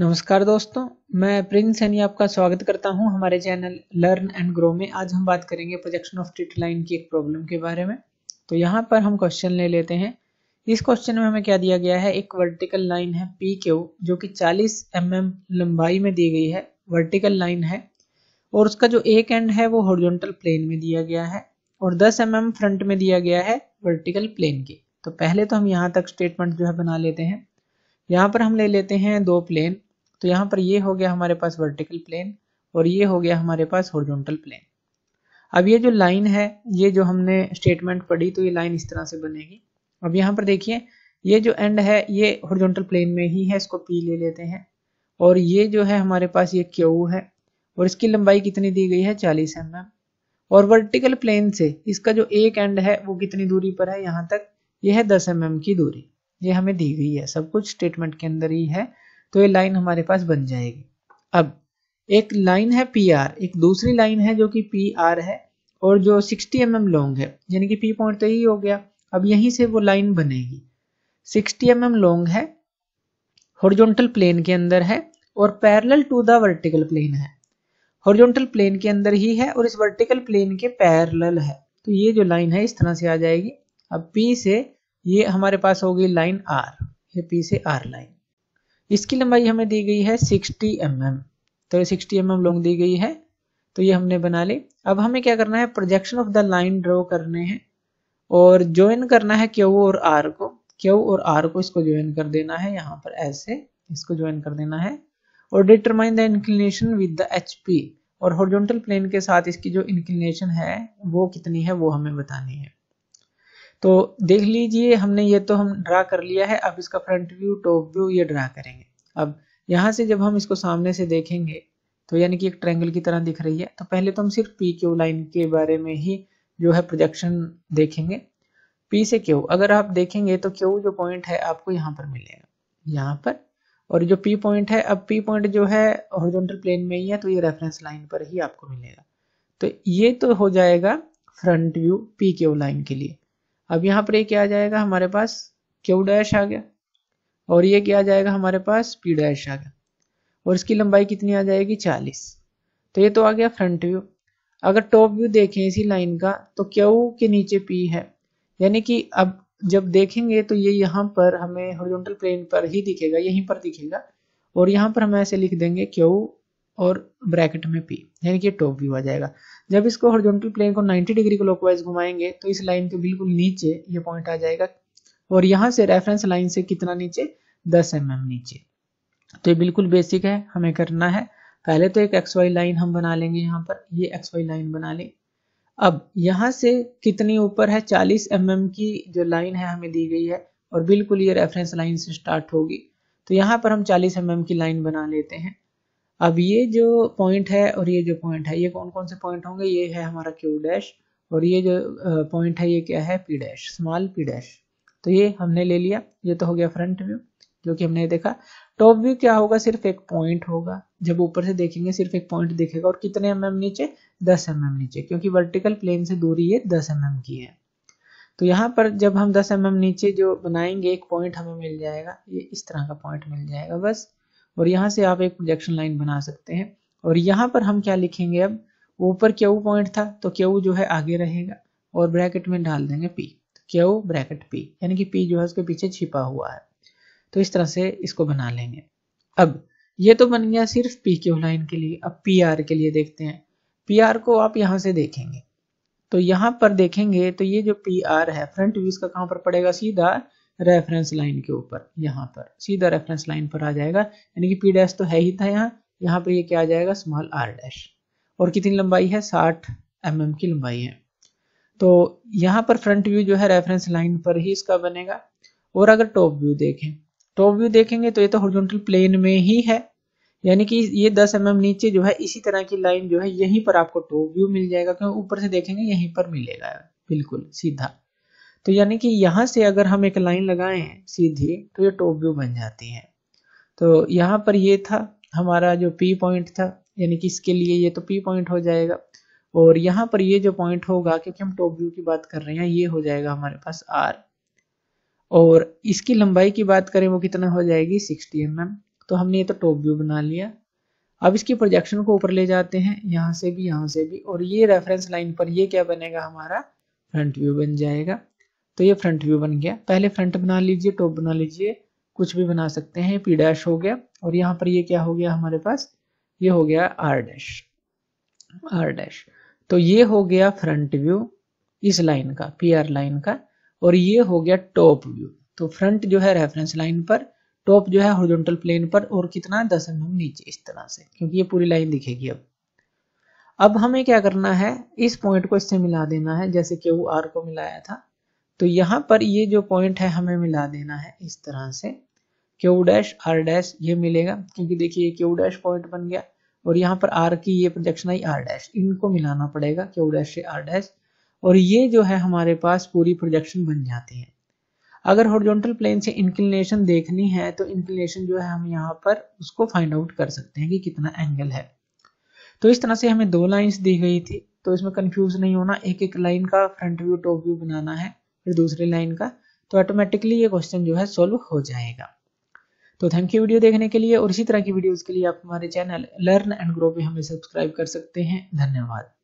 नमस्कार दोस्तों मैं प्रिंस सैनी आपका स्वागत करता हूं हमारे चैनल लर्न एंड ग्रो में आज हम बात करेंगे प्रोजेक्शन ऑफ ट्रिट लाइन की एक प्रॉब्लम के बारे में तो यहां पर हम क्वेश्चन ले लेते हैं इस क्वेश्चन में हमें क्या दिया गया है एक वर्टिकल लाइन है पी क्यू जो कि 40 एम mm लंबाई में दी गई है वर्टिकल लाइन है और उसका जो एक एंड है वो हॉरिजॉन्टल प्लेन में दिया गया है और दस एम mm फ्रंट में दिया गया है वर्टिकल प्लेन के तो पहले तो हम यहाँ तक स्टेटमेंट जो है बना लेते हैं यहाँ पर हम ले लेते हैं दो प्लेन तो यहाँ पर ये हो गया हमारे पास वर्टिकल प्लेन और ये हो गया हमारे पास हॉरिजॉन्टल प्लेन अब ये जो लाइन है ये जो हमने स्टेटमेंट पढ़ी तो ये लाइन इस तरह से बनेगी अब यहाँ पर देखिए ये जो एंड है ये हॉरिजॉन्टल प्लेन में ही है इसको पी ले लेते हैं और ये जो है हमारे पास ये क्यू है और इसकी लंबाई कितनी दी गई है चालीस एम mm. और वर्टिकल प्लेन से इसका जो एक एंड है वो कितनी दूरी पर है यहाँ तक यह है दस एम mm की दूरी ये हमें दी गई है सब कुछ स्टेटमेंट के अंदर ही है तो ये लाइन हमारे पास बन जाएगी अब एक लाइन है पी आर एक दूसरी लाइन है जो कि पी आर है और जो 60 एम mm लॉन्ग है यानी कि पी पॉइंट तो यही हो गया अब यहीं से वो लाइन बनेगी 60 एम mm लॉन्ग है हॉरिजॉन्टल प्लेन के अंदर है और parallel to the vertical plane है हॉरिजॉन्टल प्लेन के अंदर ही है और इस वर्टिकल प्लेन के पैरेलल है तो ये जो लाइन है इस तरह से आ जाएगी अब पी से ये हमारे पास होगी लाइन आर ये पी से आर लाइन इसकी लंबाई हमें दी गई है 60 एम mm. तो ये 60 एम mm लॉन्ग दी गई है तो ये हमने बना ली अब हमें क्या करना है projection of the line draw करने हैं और ज्वाइन करना है क्यू और आर को क्यू और आर को इसको ज्वाइन कर देना है यहाँ पर ऐसे इसको ज्वाइन कर देना है और determine the inclination with the H P और हॉर्जोंटल प्लेन के साथ इसकी जो इंक्लिनेशन है वो कितनी है वो हमें बतानी है तो देख लीजिए हमने ये तो हम ड्रा कर लिया है अब इसका फ्रंट व्यू टॉप व्यू ये ड्रा करेंगे अब यहाँ से जब हम इसको सामने से देखेंगे तो यानी कि एक ट्रैंगल की तरह दिख रही है तो पहले तो हम सिर्फ पी क्यू लाइन के बारे में ही जो है प्रोजेक्शन देखेंगे पी से क्यू अगर आप देखेंगे तो क्यू जो पॉइंट है आपको यहाँ पर मिलेगा यहाँ पर और जो पी पॉइंट है अब पी पॉइंट जो है हॉरिजॉन्टल प्लेन में ही है तो ये रेफरेंस लाइन पर ही आपको मिलेगा तो ये तो हो जाएगा front view P Q line के लिए अब यहाँ पर ये क्या आ जाएगा हमारे पास क्यू डैश आ गया और ये क्या आ जाएगा हमारे पास पी डैश आ गया और इसकी लंबाई कितनी आ जाएगी चालीस तो ये तो आ गया फ्रंट व्यू अगर टॉप व्यू देखें इसी लाइन का तो क्यू के नीचे पी है यानी कि अब जब देखेंगे तो ये यहाँ पर हमें हॉरिजॉन्टल प्लेन पर ही दिखेगा यहीं पर दिखेगा और यहाँ पर हम ऐसे लिख देंगे क्यू और ब्रैकेट में पी यानी कि टॉप व्यू आ जाएगा जब इसको हॉरिजॉन्टल प्लेन को 90 डिग्री क्लॉकवाइज घुमाएंगे तो इस लाइन के बिल्कुल नीचे ये पॉइंट आ जाएगा और यहाँ से रेफरेंस लाइन से कितना नीचे 10 एम mm नीचे तो ये बिल्कुल बेसिक है हमें करना है पहले तो एक एक्स वाई लाइन हम बना लेंगे यहाँ पर ये एक्स वाई लाइन बना लें अब यहाँ से कितनी ऊपर है चालीस एम mm की जो लाइन है हमें दी गई है और बिल्कुल ये रेफरेंस लाइन से स्टार्ट होगी तो यहाँ पर हम चालीस एम mm की लाइन बना लेते हैं अब ये जो पॉइंट है और ये जो पॉइंट है ये कौन कौन से पॉइंट होंगे ये है हमारा क्यू डैश और ये जो पॉइंट है ये क्या है P dash small P dash तो ये हमने ले लिया ये तो हो गया फ्रंट व्यू जो कि हमने देखा टॉप व्यू क्या होगा सिर्फ एक पॉइंट होगा जब ऊपर से देखेंगे सिर्फ एक पॉइंट दिखेगा और कितने एम mm नीचे दस एम mm नीचे क्योंकि वर्टिकल प्लेन से दूरी ये दस एम mm की है तो यहाँ पर जब हम दस एम mm नीचे जो बनाएंगे एक पॉइंट हमें मिल जाएगा ये इस तरह का पॉइंट मिल जाएगा बस और यहाँ से आप एक प्रोजेक्शन लाइन बना सकते हैं और यहाँ पर हम क्या लिखेंगे अब ऊपर क्यू पॉइंट था तो क्यू जो है आगे रहेगा और ब्रैकेट में डाल देंगे पी क्यू ब्रैकेट पी यानी कि पी जो है उसके पीछे छिपा हुआ है तो इस तरह से इसको बना लेंगे अब ये तो बन गया सिर्फ पी क्यू लाइन के लिए अब पी आर के लिए देखते हैं पी आर को आप यहाँ से देखेंगे तो यहाँ पर देखेंगे तो ये जो पी आर है फ्रंट व्यू इसका कहाँ पर पड़ेगा सीधा रेफरेंस लाइन के ऊपर यहाँ पर सीधा रेफरेंस लाइन पर आ जाएगा यानी कि पी डैश तो है ही था यहाँ यहाँ पर ये यह क्या आ जाएगा स्मॉल आर डैश और कितनी लंबाई है साठ एम mm की लंबाई है तो यहाँ पर फ्रंट व्यू जो है रेफरेंस लाइन पर ही इसका बनेगा और अगर टॉप व्यू देखें टॉप व्यू देखेंगे तो ये तो हॉरिजॉन्टल प्लेन में ही है यानी कि ये 10 एम mm नीचे जो है इसी तरह की लाइन जो है यहीं पर आपको टॉप व्यू मिल जाएगा क्योंकि ऊपर से देखेंगे यहीं पर मिलेगा बिल्कुल सीधा तो यानी कि यहाँ से अगर हम एक लाइन लगाएं सीधी तो ये टॉप व्यू बन जाती है तो यहाँ पर ये था हमारा जो पी पॉइंट था यानी कि इसके लिए ये तो पी पॉइंट हो जाएगा और यहाँ पर ये जो पॉइंट होगा क्योंकि हम टॉप व्यू की बात कर रहे हैं ये हो जाएगा हमारे पास आर और इसकी लंबाई की बात करें वो कितना हो जाएगी सिक्सटी एम mm. तो हमने ये तो टॉप व्यू बना लिया अब इसकी प्रोजेक्शन को ऊपर ले जाते हैं यहाँ से भी यहाँ से भी और ये रेफरेंस लाइन पर ये क्या बनेगा हमारा फ्रंट व्यू बन जाएगा तो ये फ्रंट व्यू बन गया पहले फ्रंट बना लीजिए टॉप बना लीजिए कुछ भी बना सकते हैं पी डैश हो गया और यहाँ पर ये क्या हो गया हमारे पास ये हो गया आर डैश आर डैश तो ये हो गया फ्रंट व्यू इस लाइन का पी आर लाइन का और ये हो गया टॉप व्यू तो फ्रंट जो है रेफरेंस लाइन पर टॉप जो है हॉरिजॉन्टल प्लेन पर और कितना दस एम mm नीचे इस तरह से क्योंकि ये पूरी लाइन दिखेगी अब अब हमें क्या करना है इस पॉइंट को इससे मिला देना है जैसे कि वो आर को मिलाया था तो यहाँ पर ये जो पॉइंट है हमें मिला देना है इस तरह से क्यू डैश आर डैश ये मिलेगा क्योंकि देखिए क्यू डैश पॉइंट बन गया और यहाँ पर आर की ये प्रोजेक्शन आई आर डैश इनको मिलाना पड़ेगा क्यू डैश से आर डैश और ये जो है हमारे पास पूरी प्रोजेक्शन बन जाती है अगर हॉरिजॉन्टल प्लेन से इंक्लिनेशन देखनी है तो इंक्लिनेशन जो है हम यहाँ पर उसको फाइंड आउट कर सकते हैं कि कितना एंगल है तो इस तरह से हमें दो लाइंस दी गई थी तो इसमें कंफ्यूज नहीं होना एक एक लाइन का फ्रंट व्यू टॉप व्यू बनाना है फिर दूसरी लाइन का तो ऑटोमेटिकली ये क्वेश्चन जो है सॉल्व हो जाएगा तो थैंक यू वीडियो देखने के लिए और इसी तरह की वीडियोस के लिए आप हमारे चैनल लर्न एंड ग्रो पे हमें सब्सक्राइब कर सकते हैं धन्यवाद